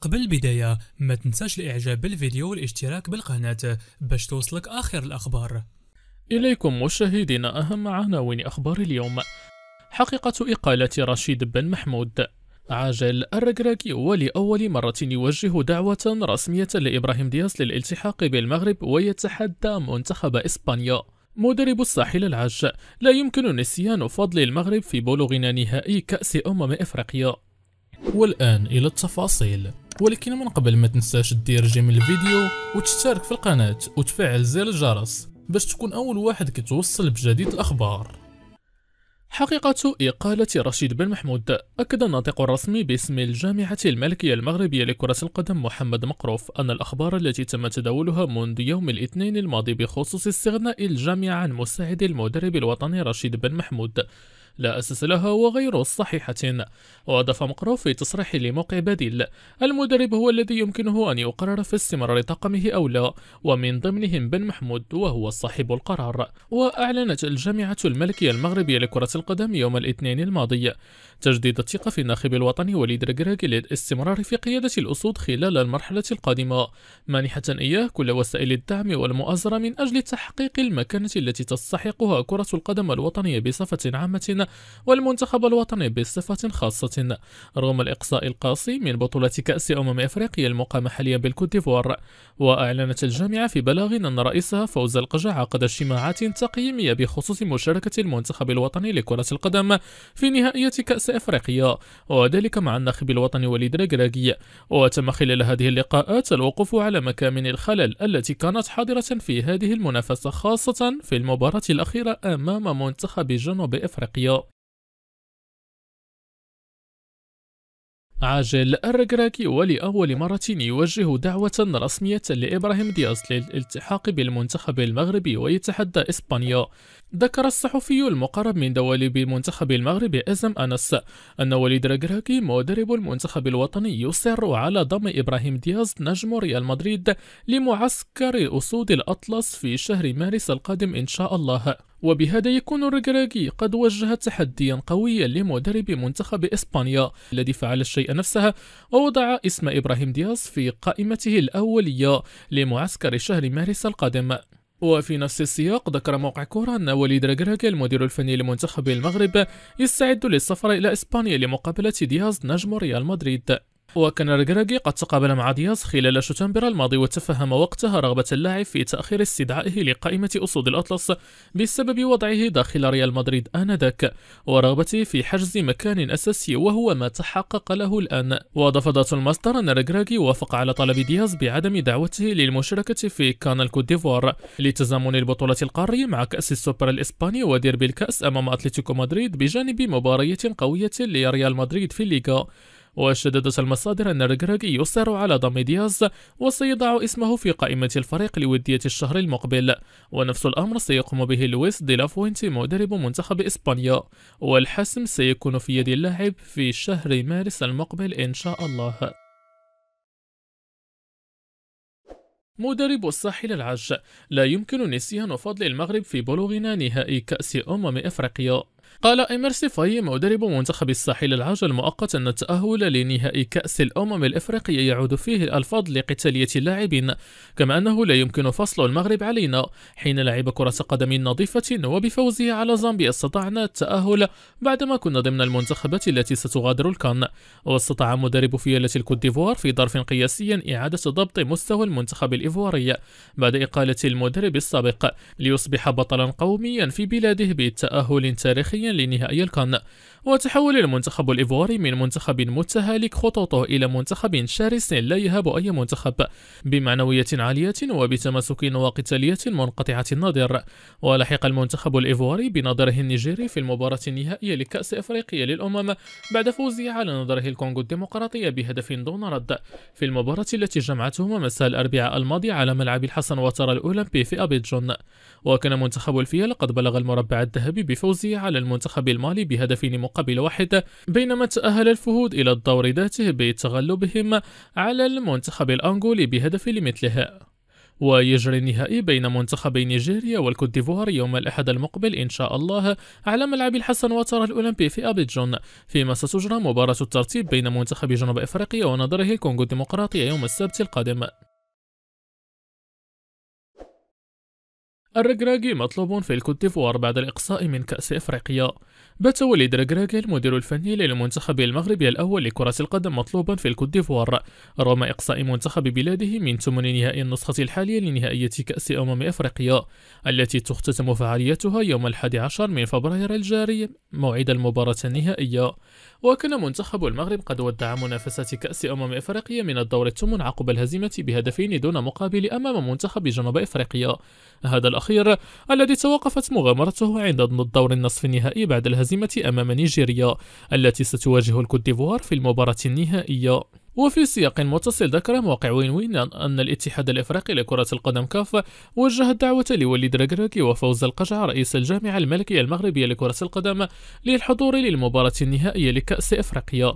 قبل البداية ما تنساش الاعجاب بالفيديو والاشتراك بالقناة باش توصلك اخر الاخبار اليكم مشاهدينا اهم عناوين اخبار اليوم حقيقة اقالة رشيد بن محمود عاجل الركراكي ولأول مرة يوجه دعوة رسمية لإبراهيم دياس للالتحاق بالمغرب ويتحدى منتخب إسبانيا مدرب الساحل العاج لا يمكن نسيان فضل المغرب في بلوغنا نهائي كأس أمم إفريقيا والآن إلى التفاصيل ولكن من قبل ما تنساش دير جيم الفيديو وتشترك في القناة وتفعل زر الجرس باش تكون أول واحد كتوصل بجديد الأخبار حقيقة إقالة رشيد بن محمود أكد الناطق الرسمي باسم الجامعة الملكية المغربية لكرة القدم محمد مقروف أن الأخبار التي تم تداولها منذ يوم الاثنين الماضي بخصوص استغناء الجامعة عن مساعد المدرب الوطني رشيد بن محمود لا أساس لها وغير صحيحة وأضاف مقروف في تصريح لموقع بديل المدرب هو الذي يمكنه أن يقرر في استمرار طاقمه أو لا ومن ضمنهم بن محمود وهو صاحب القرار وأعلنت الجامعة الملكية المغربية لكرة القدم يوم الاثنين الماضي تجديد الثقة في الناخب الوطني وليد ركراكي للاستمرار في قيادة الأسود خلال المرحلة القادمة مانحة إياه كل وسائل الدعم والمؤازرة من أجل تحقيق المكانة التي تستحقها كرة القدم الوطنية بصفة عامة والمنتخب الوطني بصفة خاصة رغم الإقصاء القاسي من بطولة كأس أمم إفريقيا المقامة حاليا بالكوت ديفوار وأعلنت الجامعة في بلاغ أن رئيسها فوز القجع عقد اجتماعات تقييمية بخصوص مشاركة المنتخب الوطني لكرة القدم في نهائية كأس إفريقيا وذلك مع الناخب الوطني وليد ركراكي وتم خلال هذه اللقاءات الوقوف على مكامن الخلل التي كانت حاضرة في هذه المنافسة خاصة في المباراة الأخيرة أمام منتخب جنوب إفريقيا عاجل الركراكي ولأول مرة يوجه دعوة رسمية لإبراهيم دياز للالتحاق بالمنتخب المغربي ويتحدى إسبانيا ذكر الصحفي المقرب من دواليب المنتخب المغربي أزم أنس أن وليد ركراكي مدرب المنتخب الوطني يصر على ضم إبراهيم دياز نجم ريال مدريد لمعسكر أسود الأطلس في شهر مارس القادم إن شاء الله وبهذا يكون الركراكي قد وجه تحديا قويا لمدرب منتخب إسبانيا الذي فعل الشيء نفسه ووضع اسم إبراهيم دياز في قائمته الأولية لمعسكر شهر مارس القادم وفي نفس السياق ذكر موقع كورة أن وليد رجراجي المدير الفني لمنتخب المغرب يستعد للسفر إلى إسبانيا لمقابلة دياز نجم ريال مدريد وكان رجراجي قد تقابل مع دياز خلال شتنبر الماضي وتفهم وقتها رغبة اللاعب في تأخير استدعائه لقائمة أسود الأطلس بسبب وضعه داخل ريال مدريد آنذاك ورغبته في حجز مكان أساسي وهو ما تحقق له الآن وأضاف ذات المصدر أن رجراجي وافق على طلب دياز بعدم دعوته للمشاركة في كان الكوت ديفوار لتزامن البطولة القارية مع كأس السوبر الإسباني وديربي الكأس أمام أتلتيكو مدريد بجانب مبارية قوية لريال مدريد في الليغا وشددت المصادر أن الركراكي يصر على ضم دياز وسيضع اسمه في قائمة الفريق لودية الشهر المقبل ونفس الأمر سيقوم به لويس دي لافوينتي مدرب منتخب إسبانيا والحسم سيكون في يد اللاعب في شهر مارس المقبل إن شاء الله مدرب الساحل العاج لا يمكن نسيان فضل المغرب في بلوغنا نهائي كأس أمم إفريقيا قال فاي مدرب منتخب الساحل العاجل مؤقتا أن التأهل لنهائي كأس الأمم الإفريقية يعود فيه الألفاظ لقتالية اللاعبين كما أنه لا يمكن فصل المغرب علينا حين لعب كرة قدم نظيفة وبفوزه على زامبيا استطعنا التأهل بعدما كنا ضمن المنتخبات التي ستغادر الكان واستطاع مدرب فيلة الكوت ديفوار في ظرف قياسي إعادة ضبط مستوى المنتخب الإيفواري بعد إقالة المدرب السابق ليصبح بطلا قوميا في بلاده بتأهل تاريخي نهائيا لنهائي الكان وتحول المنتخب الإيفواري من منتخب متهالك خطوطه إلى منتخب شرس لا يهاب أي منتخب بمعنوية عالية وبتماسك وقتالية منقطعة النظر ولحق المنتخب الإيفواري بنظره النيجيري في المباراة النهائية لكأس أفريقيا للأمم بعد فوزه على نظره الكونغو الديمقراطية بهدف دون رد في المباراة التي جمعتهما مساء الأربعاء الماضي على ملعب الحسن وتر الأولمبي في أبيجون وكان منتخب الفيل قد بلغ المربع الذهبي بفوزه على المنتخب المالي بهدفين مقابل واحد بينما تأهل الفهود إلى الدور ذاته بتغلبهم على المنتخب الأنغولي بهدف لمثله ويجري النهائي بين منتخبي نيجيريا والكوت ديفوار يوم الأحد المقبل إن شاء الله على ملعب الحسن وتر الأولمبي في أبيجون فيما ستجرى مباراة الترتيب بين منتخب جنوب أفريقيا ونظره الكونغو الديمقراطية يوم السبت القادم الركراكي مطلوب في الكوت ديفوار بعد الإقصاء من كأس إفريقيا بات وليد ركراكي المدير الفني للمنتخب المغربي الأول لكرة القدم مطلوبا في الكوت ديفوار رغم إقصاء منتخب بلاده من ثمن نهائي النسخة الحالية لنهائية كأس أمم أفريقيا التي تختتم فعاليتها يوم الحادي عشر من فبراير الجاري موعد المباراة النهائية وكان منتخب المغرب قد ودع منافسة كأس أمم أفريقيا من الدور الثمن عقب الهزيمة بهدفين دون مقابل أمام منتخب جنوب أفريقيا هذا الأخير الذي توقفت مغامرته عند الدور النصف النهائي بعد الهزيمة الهزيمة أمام نيجيريا التي ستواجه ديفوار في المباراة النهائية وفي سياق متصل ذكر موقع وين وين أن الاتحاد الإفريقي لكرة القدم كاف وجه الدعوة لوليد راكراكي وفوز القجع رئيس الجامعة الملكية المغربية لكرة القدم للحضور للمباراة النهائية لكأس إفريقيا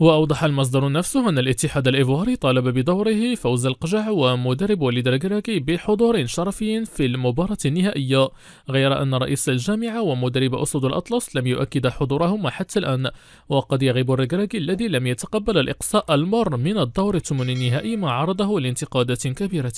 وأوضح المصدر نفسه أن الاتحاد الإيفواري طالب بدوره فوز القجع ومدرب وليد الكراكي بحضور شرفي في المباراة النهائية غير أن رئيس الجامعة ومدرب أسود الأطلس لم يؤكد حضورهما حتى الآن وقد يغيب الكراكي الذي لم يتقبل الإقصاء المر من الدور الثمن النهائي ما عرضه لانتقادات كبيرة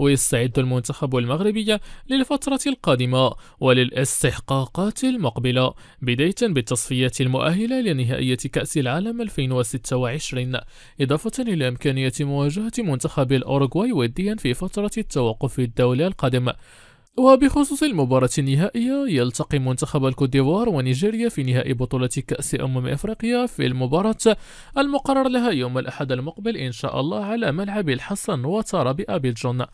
ويستعد المنتخب المغربي للفترة القادمة وللاستحقاقات المقبلة بداية بالتصفيات المؤهلة لنهائية كأس العالم 2026 إضافة إلى إمكانية مواجهة منتخب الأوروغواي وديا في فترة التوقف الدولي القادم وبخصوص المباراة النهائية يلتقي منتخب الكوت ديفوار ونيجيريا في نهائي بطولة كأس أمم إفريقيا في المباراة المقرر لها يوم الأحد المقبل إن شاء الله على ملعب الحسن وترى بأبيجون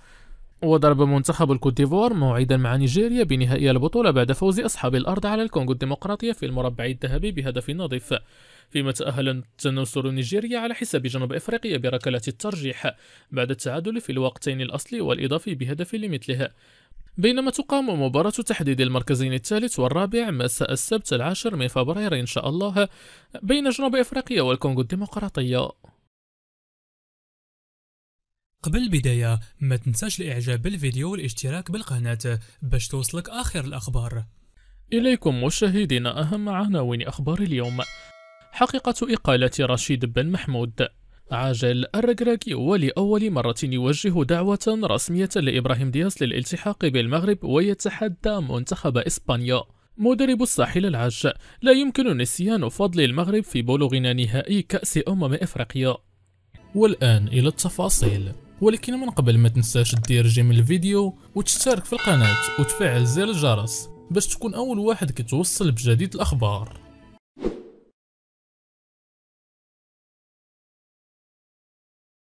وضرب منتخب الكوت ديفوار موعدا مع نيجيريا بنهائي البطولة بعد فوز أصحاب الأرض على الكونغو الديمقراطية في المربع الذهبي بهدف نظيف فيما تأهل تنصر نيجيريا على حساب جنوب أفريقيا بركلة الترجيح بعد التعادل في الوقتين الأصلي والإضافي بهدف لمثله بينما تقام مباراة تحديد المركزين الثالث والرابع مساء السبت العاشر من فبراير إن شاء الله بين جنوب أفريقيا والكونغو الديمقراطية قبل البداية ما تنساش الإعجاب بالفيديو والاشتراك بالقناة باش توصلك آخر الأخبار إليكم مشاهدينا أهم عناوين أخبار اليوم حقيقة إقالة رشيد بن محمود عاجل الركراكي ولأول مرة يوجه دعوة رسمية لإبراهيم دياس للالتحاق بالمغرب ويتحدى منتخب إسبانيا مدرب الساحل العاج لا يمكن نسيان فضل المغرب في بلوغنا نهائي كأس أمم إفريقيا والآن إلى التفاصيل ولكن من قبل ما تنساش دير جيم الفيديو وتشترك في القناة وتفعل زر الجرس باش تكون أول واحد كتوصل بجديد الأخبار